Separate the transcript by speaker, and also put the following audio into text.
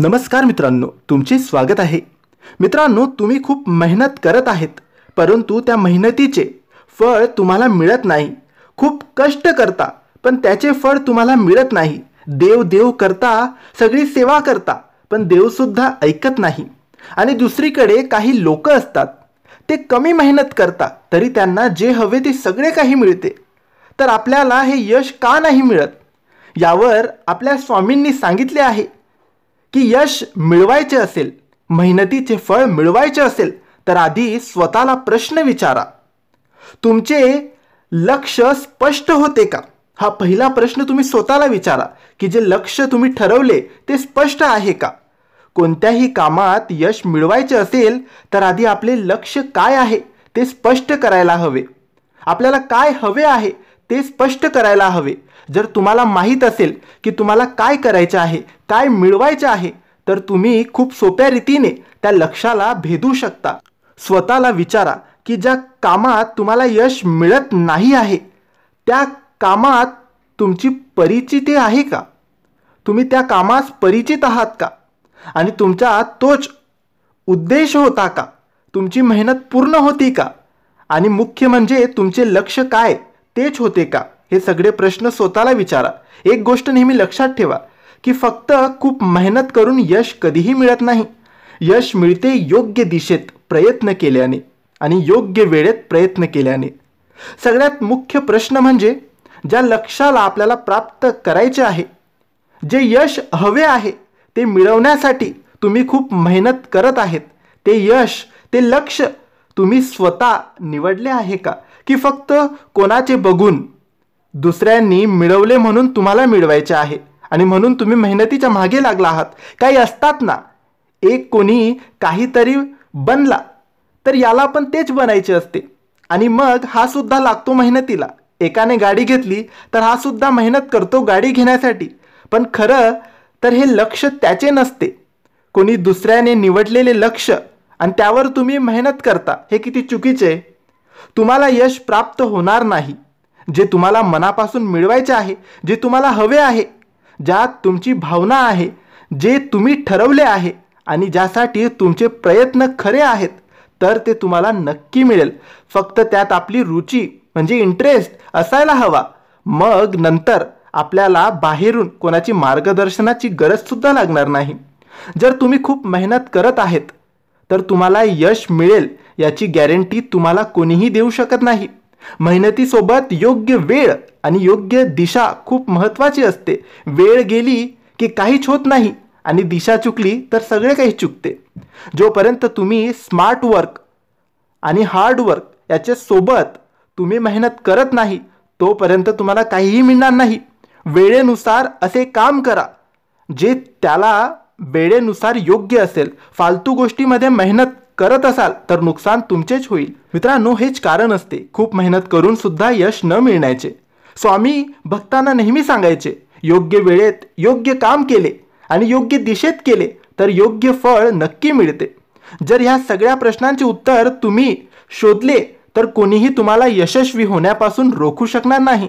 Speaker 1: नमस्कार मित्रांनो तुमचे स्वागत आहे मित्रांनो तुम्ही खूप मेहनत करत आहेत परंतु त्या मेहनतीचे फळ तुम्हाला मिळत नाही खूप कष्ट करता पण त्याचे फळ तुम्हाला मिळत नाही देव देव करता सगळी सेवा करता पण देवसुद्धा ऐकत नाही आणि दुसरीकडे काही लोक असतात ते कमी मेहनत करता तरी त्यांना जे हवे ते सगळे काही मिळते तर आपल्याला हे यश का नाही मिळत यावर आपल्या स्वामींनी सांगितले आहे की यश मिळवायचे असेल मेहनतीचे फळ मिळवायचे असेल तर आधी स्वतःला प्रश्न विचारा तुमचे लक्ष स्पष्ट होते का हा पहिला प्रश्न तुम्ही स्वतःला विचारा की जे लक्ष तुम्ही ठरवले ते स्पष्ट आहे का कोणत्याही कामात यश मिळवायचे असेल तर आधी आपले लक्ष काय आहे ते स्पष्ट करायला हवे आपल्याला काय हवे आहे ते स्पष्ट करायला हवे जर तुम्हाला माहीत असेल की तुम्हाला काय करायचं आहे काय मिळवायचं आहे तर तुम्ही खूप सोप्या रीतीने त्या लक्षाला भेदू शकता स्वतःला विचारा की ज्या कामात तुम्हाला यश मिळत नाही आहे त्या कामात तुमची परिचिती आहे का तुम्ही त्या कामास परिचित आहात का आणि तुमचा तोच उद्देश होता का तुमची मेहनत पूर्ण होती का आणि मुख्य म्हणजे तुमचे लक्ष काय तेच होते का हे सगळे प्रश्न स्वतःला विचारा एक गोष्ट नेहमी लक्षात ठेवा की फक्त खूप मेहनत करून यश कधीही मिळत नाही यश मिळते योग्य दिशेत प्रयत्न केल्याने आणि योग्य वेळेत प्रयत्न केल्याने सगळ्यात मुख्य प्रश्न म्हणजे ज्या लक्षाला आपल्याला प्राप्त करायचे आहे जे यश हवे आहे ते मिळवण्यासाठी तुम्ही खूप मेहनत करत आहेत ते यश ते लक्ष तुम्ही स्वतः निवडले आहे का की फक्त कोणाचे बघून दुसऱ्यांनी मिळवले म्हणून तुम्हाला मिळवायचे आहे आणि म्हणून तुम्ही मेहनतीच्या मागे लागला आहात काही असतात ना एक कोणी काहीतरी बनला तर याला पण तेच बनायचे असते आणि मग हा सुद्धा लागतो मेहनतीला एकाने गाडी घेतली तर हा सुद्धा मेहनत करतो गाडी घेण्यासाठी पण खरं तर हे लक्ष त्याचे नसते कोणी दुसऱ्याने निवडलेले लक्ष आणि त्यावर तुम्ही मेहनत करता हे किती चुकीचे तुम्हाला यश प्राप्त होणार नाही जे तुम्हाला मनापासून मिळवायचे आहे जे तुम्हाला हवे आहे ज्यात तुमची भावना आहे जे तुम्ही ठरवले आहे आणि ज्यासाठी तुमचे प्रयत्न खरे आहेत तर ते तुम्हाला नक्की मिळेल फक्त त्यात आपली रुची म्हणजे इंटरेस्ट असायला हवा मग नंतर आपल्याला बाहेरून कोणाची मार्गदर्शनाची गरज सुद्धा लागणार नाही जर तुम्ही खूप मेहनत करत आहेत तर तुम्हाला यश मिळेल याची गॅरंटी तुम्हाला कोणीही देऊ शकत नाही मेहनतीसोबत योग्य वेळ आणि योग्य दिशा खूप महत्त्वाची असते वेळ गेली की काहीच होत नाही आणि दिशा चुकली तर सगळे काही चुकते जोपर्यंत तुम्ही स्मार्ट वर्क आणि हार्ड वर्क याच्या सोबत तुम्ही मेहनत करत नाही तोपर्यंत तुम्हाला काहीही मिळणार नाही वेळेनुसार असे काम करा जे त्याला वेळेनुसार योग्य असेल फालतू गोष्टीमध्ये मेहनत करत असाल तर नुकसान तुमचेच होईल मित्रांनो हेच कारण असते खूप मेहनत करून सुद्धा यश न मिळण्याचे स्वामी भक्तांना नेहमी सांगायचे योग्य वेळेत योग्य काम केले आणि योग्य दिशेत केले तर योग्य फळ नक्की मिळते जर ह्या सगळ्या प्रश्नांचे उत्तर तुम्ही शोधले तर कोणीही तुम्हाला यशस्वी होण्यापासून रोखू शकणार नाही